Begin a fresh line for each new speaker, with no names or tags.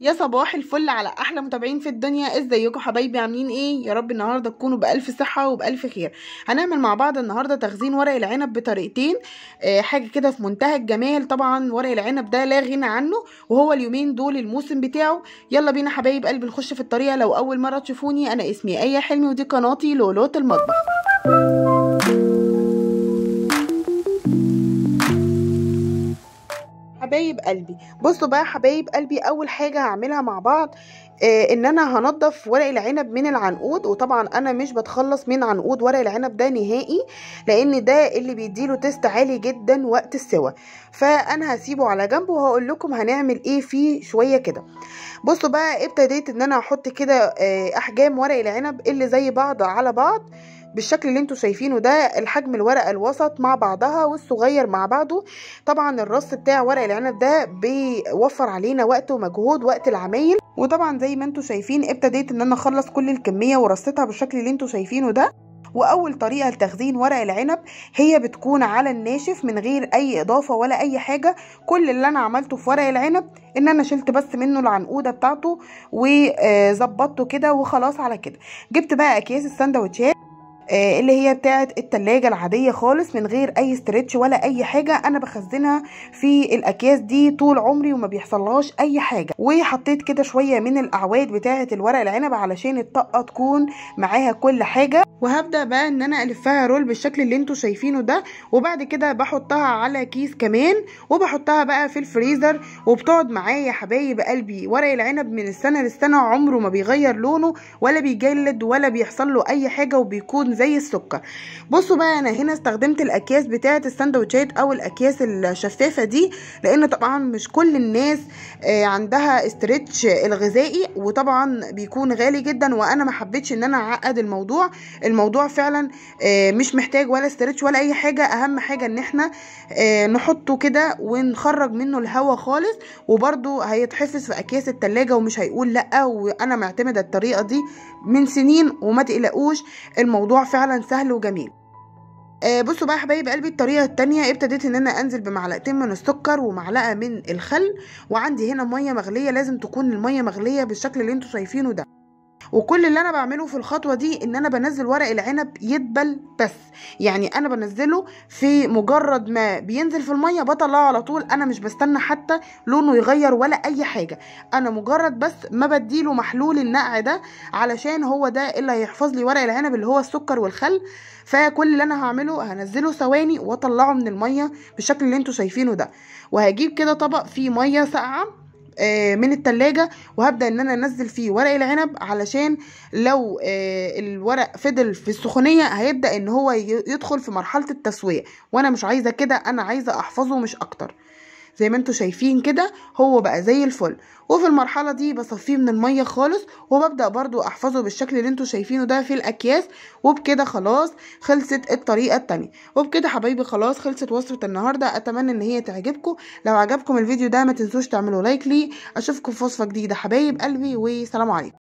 يا صباح الفل على احلى متابعين في الدنيا ازيكم حبايبي عاملين ايه يا رب النهارده تكونوا بالف صحه وبالف خير هنعمل مع بعض النهارده تخزين ورق العنب بطريقتين آه حاجه كده في منتهى الجمال طبعا ورق العنب ده لا غنى عنه وهو اليومين دول الموسم بتاعه يلا بينا حبايب قلبي نخش في الطريقه لو اول مره تشوفوني انا اسمي ايه حلمي ودي قناتي لولوت المطبخ حبايب قلبي بصوا بقى حبايب قلبي اول حاجه هعملها مع بعض آه ان انا هنضف ورق العنب من العنقود وطبعا انا مش بتخلص من عنقود ورق العنب ده نهائي لان ده اللي بيديله تيست عالي جدا وقت السوى فانا هسيبه على جنب وهقول لكم هنعمل ايه فيه شويه كده بصوا بقى ابتديت ان انا احط كده آه احجام ورق العنب اللي زي بعض على بعض بالشكل اللي انتوا شايفينه ده الحجم الورقه الوسط مع بعضها والصغير مع بعضه طبعا الرص بتاع ورق العنب ده بيوفر علينا وقت ومجهود وقت العمايل وطبعا زي ما انتوا شايفين ابتديت ان انا اخلص كل الكميه ورصتها بالشكل اللي انتوا شايفينه ده واول طريقه لتخزين ورق العنب هي بتكون على الناشف من غير اي اضافه ولا اي حاجه كل اللي انا عملته في ورق العنب ان انا شلت بس منه العنقوده بتاعته وظبطته كده وخلاص على كده جبت بقى اكياس السندوتشات آه، اللي هي بتاعت التلاجة العادية خالص من غير اي استرتش ولا اي حاجة انا بخزنها في الاكياس دي طول عمري وما بيحصلهاش اي حاجة وحطيت كده شوية من الاعواد بتاعت الورق العنب علشان الطاقة تكون معاها كل حاجة وهبدأ بقى ان انا الفها رول بالشكل اللي انتوا شايفينه ده وبعد كده بحطها على كيس كمان وبحطها بقى في الفريزر وبتقعد معايا يا حبايب قلبي ورق العنب من السنة للسنة عمره ما بيغير لونه ولا بيجلد ولا بيحصل له اي حاجة وبيكون زي السكر بصوا بقى انا هنا استخدمت الاكياس بتاعه السندوتشات او الاكياس الشفافه دي لان طبعا مش كل الناس آه، عندها استرتش الغذائي وطبعا بيكون غالي جدا وانا ما حبيتش ان انا اعقد الموضوع الموضوع فعلا آه، مش محتاج ولا استرتش ولا اي حاجه اهم حاجه ان احنا آه، نحطه كده ونخرج منه الهواء خالص وبرده هيتحفظ في اكياس التلاجة ومش هيقول لا وانا معتمده الطريقه دي من سنين وما تقلقوش الموضوع فعلا سهل وجميل آه بصوا بقى يا حبايب قلبي الطريقه التانية ابتديت ان انا انزل بمعلقتين من السكر ومعلقه من الخل وعندي هنا ميه مغليه لازم تكون الميه مغليه بالشكل اللي انتوا شايفينه ده وكل اللي انا بعمله في الخطوه دي ان انا بنزل ورق العنب يدبل بس يعني انا بنزله في مجرد ما بينزل في الميه بطلعه على طول انا مش بستنى حتى لونه يغير ولا اي حاجه انا مجرد بس ما بديله محلول النقع ده علشان هو ده اللي هيحفظ لي ورق العنب اللي هو السكر والخل فكل اللي انا هعمله هنزله ثواني واطلعه من الميه بالشكل اللي انتوا شايفينه ده وهجيب كده طبق فيه ميه ساقعه آه، من التلاجة وهبدأ ان انا انزل فيه ورق العنب علشان لو آه، الورق فضل في السخونية هيبدأ ان هو يدخل في مرحلة التسوية وانا مش عايزة كده انا عايزة احفظه مش اكتر زي ما انتوا شايفين كده هو بقى زي الفل وفي المرحله دي بصفيه من الميه خالص وببدا برضو احفظه بالشكل اللي انتوا شايفينه ده في الاكياس وبكده خلاص خلصت الطريقه التانية وبكده حبايبي خلاص خلصت وصفه النهارده اتمنى ان هي تعجبكم لو عجبكم الفيديو ده ما تنسوش تعملوا لايك ليه اشوفكم في وصفه جديده حبايب قلبي وسلام عليكم